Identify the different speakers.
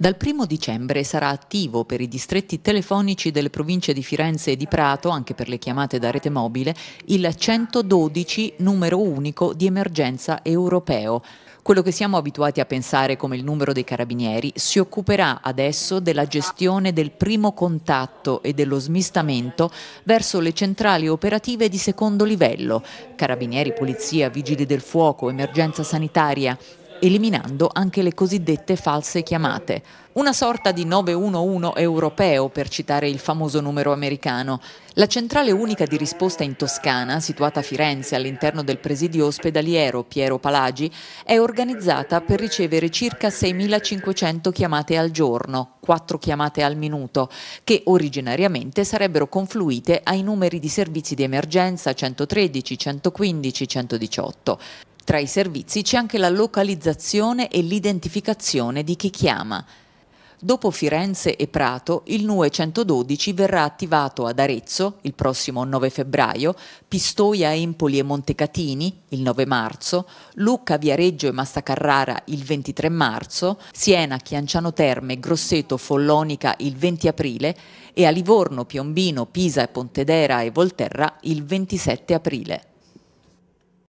Speaker 1: Dal 1 dicembre sarà attivo per i distretti telefonici delle province di Firenze e di Prato, anche per le chiamate da rete mobile, il 112 numero unico di emergenza europeo. Quello che siamo abituati a pensare come il numero dei carabinieri si occuperà adesso della gestione del primo contatto e dello smistamento verso le centrali operative di secondo livello, carabinieri, polizia, vigili del fuoco, emergenza sanitaria, eliminando anche le cosiddette false chiamate. Una sorta di 911 europeo, per citare il famoso numero americano. La centrale unica di risposta in Toscana, situata a Firenze all'interno del presidio ospedaliero Piero Palagi, è organizzata per ricevere circa 6.500 chiamate al giorno, 4 chiamate al minuto, che originariamente sarebbero confluite ai numeri di servizi di emergenza 113, 115, 118. Tra i servizi c'è anche la localizzazione e l'identificazione di chi chiama. Dopo Firenze e Prato, il NUE 112 verrà attivato ad Arezzo il prossimo 9 febbraio, Pistoia, Empoli e Montecatini il 9 marzo, Lucca, Viareggio e Mastacarrara il 23 marzo, Siena, Chianciano Terme, Grosseto, Follonica il 20 aprile e a Livorno, Piombino, Pisa, Pontedera e Volterra il 27 aprile.